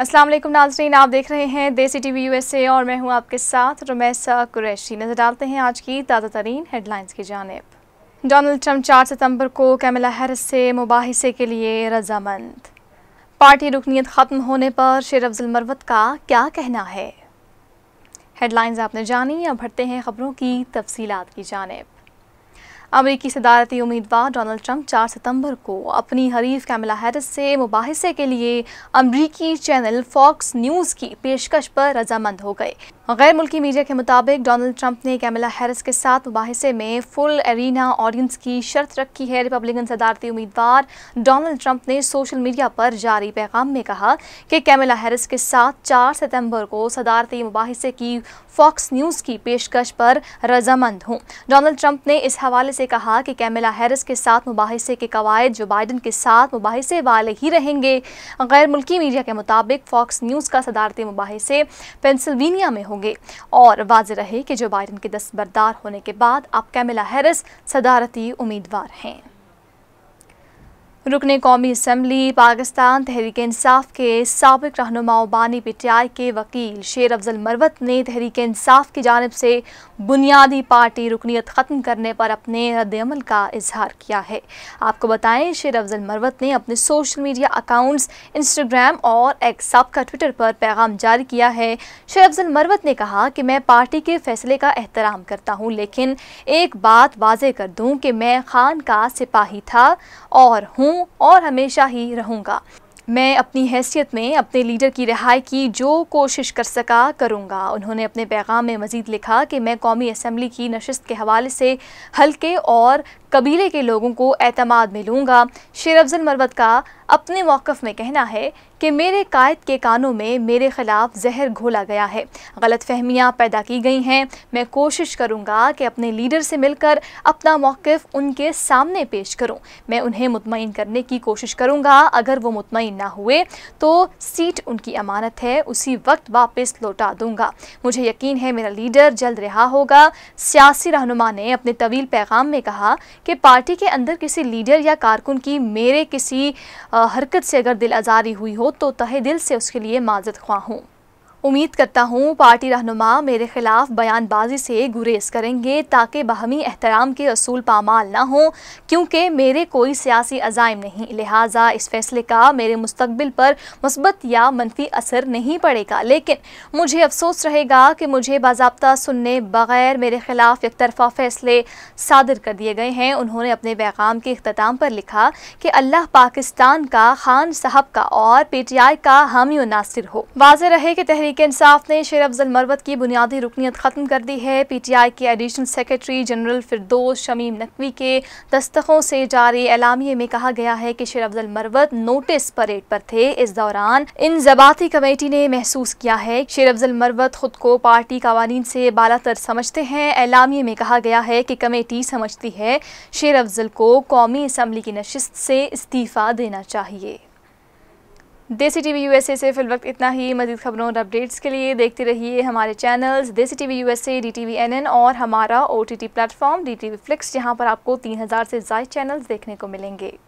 असलम नाजरीन आप देख रहे हैं देसी टी एस ए और मैं हूं आपके साथ रमेसा कुरैशी नजर डालते हैं आज की ताज़ा तरीन हेडलाइंस की जानब डोनल्ड ट्रंप 4 सितंबर को कैमला हैरिस से मुबासे के लिए रजामंद पार्टी रुकनीत ख़त्म होने पर शेर अफजल मरवत का क्या कहना है हेडलाइंस आपने जानी अब भरते हैं ख़बरों की तफसीत की जानब अमरीकी सदारती उम्मीदवार डोनाल्ड ट्रंप 4 सितंबर को अपनी हरीफ कैमिला हैरिस से मुबासे के लिए अमरीकी चैनल फॉक्स न्यूज़ की पेशकश पर रजामंद हो गए गैर मुल्की मीडिया के मुताबिक डोनाल्ड ट्रंप ने कैमिला हैरिस के साथ मुबासे में फुल एरिना ऑडियंस की शर्त रखी है रिपब्लिकन सदारती उम्मीदवार डोनाल्ड ट्रंप ने सोशल मीडिया पर जारी पैगाम में कहा कि कैमला हैरिस के साथ 4 सितंबर को सदारती मुबासे की फॉक्स न्यूज़ की पेशकश पर रजामंद हूँ डोनाल्ड ट्रंप ने इस हवाले से कहा कि कैमला हैरिस के साथ मुबासे के कवायद जो बाइडन के साथ मुबासे वाले ही रहेंगे गैर मुल्की मीडिया के मुताबिक फॉक्स न्यूज़ का सदारती मुबासे पेंसिल्वेनिया में होगा होंगे और वाज रहे कि जो बाइडन के दस्तबरदार होने के बाद अब कैमिला हैरिस सदारती उम्मीदवार हैं रुकन कौमी असम्बली पाकिस्तान तहरीक इंसाफ के सबक रहनुमा बानी पीटीआई के वकील शेर अफजल मरवत ने तहरीक इंसाफ की जानब से बुनियादी पार्टी रुकनीत ख़त्म करने पर अपने रद्दमल का इजहार किया है आपको बताएं शेर अफजल मरवत ने अपने सोशल मीडिया अकाउंट्स इंस्टाग्राम और एक का ट्विटर पर पैगाम जारी किया है शेर अफजल मरवत ने कहा कि मैं पार्टी के फैसले का एहतराम करता हूँ लेकिन एक बात वाजे कर दूँ कि मैं खान का सिपाही था और हूँ हूँ और हमेशा ही रहूँगा मैं अपनी हैसियत में अपने लीडर की रिहाई की जो कोशिश कर सका करूँगा उन्होंने अपने पैगाम में मज़ीद लिखा कि मैं कौमी असम्बली की नशस्त के हवाले से हल्के और कबीले के लोगों को एतमाद में लूँगा शेर अफजल मरवत का अपने मौक़ में कहना है कि मेरे कायद के कानों में मेरे ख़िलाफ़ जहर घोला गया है गलत फहमियाँ पैदा की गई हैं मैं कोशिश करूँगा कि अपने लीडर से मिलकर अपना मौक़ उनके सामने पेश करूँ मैं उन्हें मुतमिन करने की कोशिश करूँगा अगर वो मुतमिन ना हुए तो सीट उनकी अमानत है उसी वक्त वापस लौटा दूँगा मुझे यकीन है मेरा लीडर जल्द रिहा होगा सियासी रहनुमा ने अपने तवील पैगाम में कहा कि पार्टी के अंदर किसी लीडर या कारकुन की मेरे किसी हरकत से अगर दिल आज़ारी हुई हो तो तहे दिल से उसके लिए माजत ख्वाह हूँ उम्मीद करता हूँ पार्टी रहनुमा मेरे खिलाफ बयानबाजी से गुरेज करेंगे ताकि बहमी एहतराम के असूल पामाल ना हों क्योंकि मेरे कोई सियासी अजाइम नहीं लिहाजा इस फैसले का मेरे मुस्तबिल पर मुस्बत या मनफी असर नहीं पड़ेगा लेकिन मुझे अफसोस रहेगा कि मुझे बाबा सुनने बगैर मेरे खिलाफ एक तरफा फैसले सादर कर दिए गए हैं उन्होंने अपने पैगाम के अख्ताम पर लिखा कि अल्लाह पाकिस्तान का खान साहब का और पी टी आई का हामी नासिर हो वाज रहे कि तहरीर तहरीक इंसाफ ने शेर अफजल मरवत की बुनियादी रुकनीत ख़त्म कर दी है पीटीआई के additional secretary general Firdous Shamim Naqvi के दस्तखों से जारी एलामिए में कहा गया है कि शेर अफजल मरवत नोटिस परेड पर थे इस दौरान इन जबाती कमेटी ने महसूस किया है शेर अफजल मरवत खुद को पार्टी कवानीन से बालातर समझते हैं एलामिए में कहा गया है कि कमेटी समझती है शेर अफजल को कौमी असम्बली की नशस्त से इस्तीफ़ा देना चाहिए देसी टीवी यूएसए से फिल वक्त इतना ही मजीद खबरों और अपडेट्स के लिए देखते रहिए हमारे चैनल्स देसी टीवी यूएसए डीटीवी एनएन और हमारा ओटीटी प्लेटफॉर्म डीटीवी फ्लिक्स जहां पर आपको 3000 से ज़ायद चैनल्स देखने को मिलेंगे